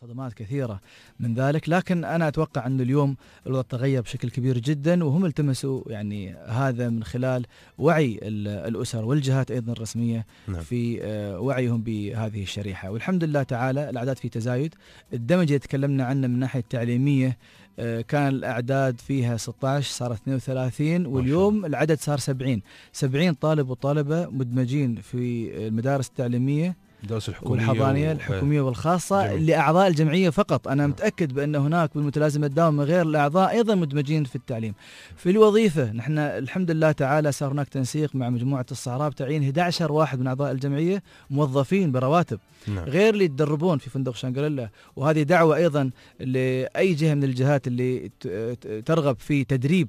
صدمات كثيرة من ذلك لكن أنا أتوقع أن اليوم الوضع تغير بشكل كبير جدا وهم التمسوا يعني هذا من خلال وعي الأسر والجهات أيضا الرسمية نعم. في آه، وعيهم بهذه الشريحة والحمد لله تعالى الأعداد في تزايد الدمج اللي تكلمنا عنه من ناحية التعليمية آه، كان الأعداد فيها 16 صارت 32 واليوم العدد صار 70 70 طالب وطالبة مدمجين في المدارس التعليمية الدراسة الحكوميه والحضانيه الحكوميه والخاصه جميل. لاعضاء الجمعيه فقط انا نعم. متاكد بان هناك بالمتلازمه الدائمه غير الاعضاء ايضا مدمجين في التعليم في الوظيفه نحن الحمد لله تعالى صار هناك تنسيق مع مجموعه الصحراء بتعيين 11 واحد من اعضاء الجمعيه موظفين برواتب نعم. غير اللي يتدربون في فندق شانغريلا وهذه دعوه ايضا لاي جهه من الجهات اللي ترغب في تدريب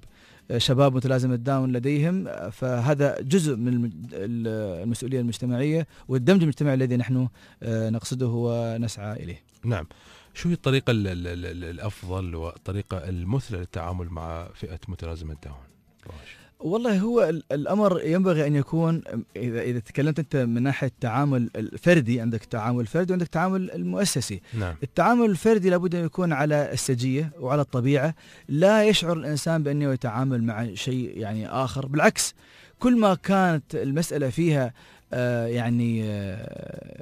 شباب متلازمة داون لديهم فهذا جزء من المسؤولية المجتمعية والدمج المجتمعي الذي نحن آه، نقصده ونسعى إليه نعم شو هي الطريقة الأفضل والطريقة المثلى للتعامل مع فئة متلازمة داون؟ روش. والله هو الامر ينبغي ان يكون اذا اذا تكلمت انت من ناحيه التعامل الفردي عندك التعامل الفردي وعندك التعامل المؤسسي نعم. التعامل الفردي لابد ان يكون على السجيه وعلى الطبيعه لا يشعر الانسان بانه يتعامل مع شيء يعني اخر بالعكس كل ما كانت المساله فيها آه يعني آه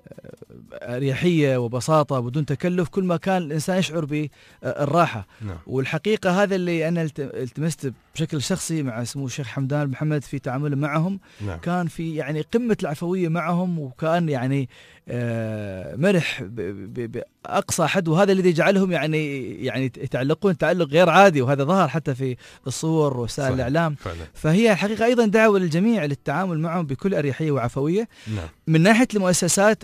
بأريحية وبساطة بدون تكلف كل ما كان الإنسان يشعر بالراحة نعم. والحقيقة هذا اللي أنا التمست بشكل شخصي مع سمو الشيخ حمدان محمد في تعامله معهم نعم. كان في يعني قمة العفوية معهم وكان يعني آه، مرح اقصى حد وهذا الذي جعلهم يعني يعني يتعلقون تعلق غير عادي وهذا ظهر حتى في الصور ووسائل الاعلام فعلا. فهي الحقيقه ايضا دعوه للجميع للتعامل معهم بكل اريحيه وعفويه نعم. من ناحيه المؤسسات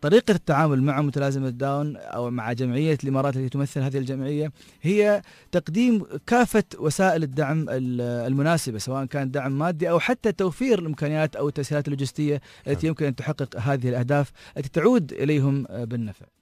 طريقه التعامل مع متلازمه داون او مع جمعيه الامارات التي تمثل هذه الجمعيه هي تقديم كافه وسائل الدعم المناسبه سواء كان دعم مادي او حتى توفير الامكانيات او التسهيلات اللوجستيه التي نعم. يمكن ان تحقق هذه الاهداف التي تعود اليهم بالنفع